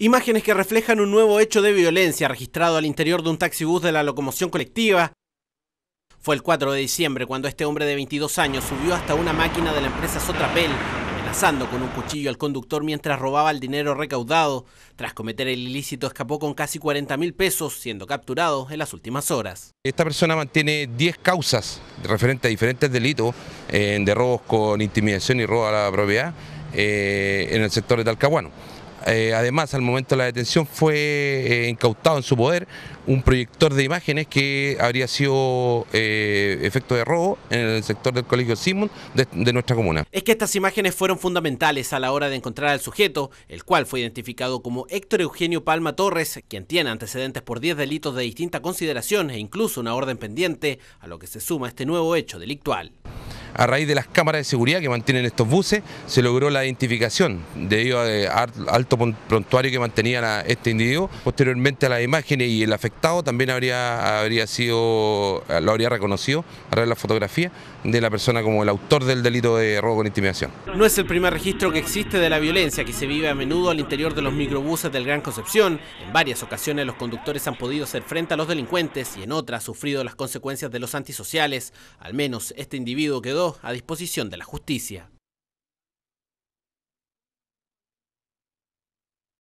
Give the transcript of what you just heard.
Imágenes que reflejan un nuevo hecho de violencia registrado al interior de un taxibús de la locomoción colectiva. Fue el 4 de diciembre cuando este hombre de 22 años subió hasta una máquina de la empresa Sotrapel, amenazando con un cuchillo al conductor mientras robaba el dinero recaudado. Tras cometer el ilícito escapó con casi 40 mil pesos, siendo capturado en las últimas horas. Esta persona mantiene 10 causas referentes a diferentes delitos eh, de robos con intimidación y robo a la propiedad eh, en el sector de Talcahuano eh, además, al momento de la detención fue eh, incautado en su poder un proyector de imágenes que habría sido eh, efecto de robo en el sector del Colegio Simón de, nuestra comuna. Es que estas imágenes fueron fundamentales a la hora de encontrar al sujeto, el cual fue identificado como Héctor Eugenio Palma Torres, quien tiene antecedentes por 10 delitos de distinta consideración e incluso una orden pendiente, a lo que se suma este nuevo hecho delictual a raíz de las cámaras de seguridad que mantienen estos buses, se logró la identificación debido al eh, alto prontuario que mantenía a este individuo. Posteriormente a las imágenes y el afectado también habría, habría sido, eh, lo habría reconocido a través de la fotografía de la persona como el autor del delito de robo con intimidación. No es el primer registro que existe de la violencia que se vive a menudo al interior de los microbuses del Gran Concepción. En varias ocasiones los conductores han podido hacer frente a los delincuentes y en otras sufrido las consecuencias de los antisociales. Al menos este individuo quedó a disposición de la justicia.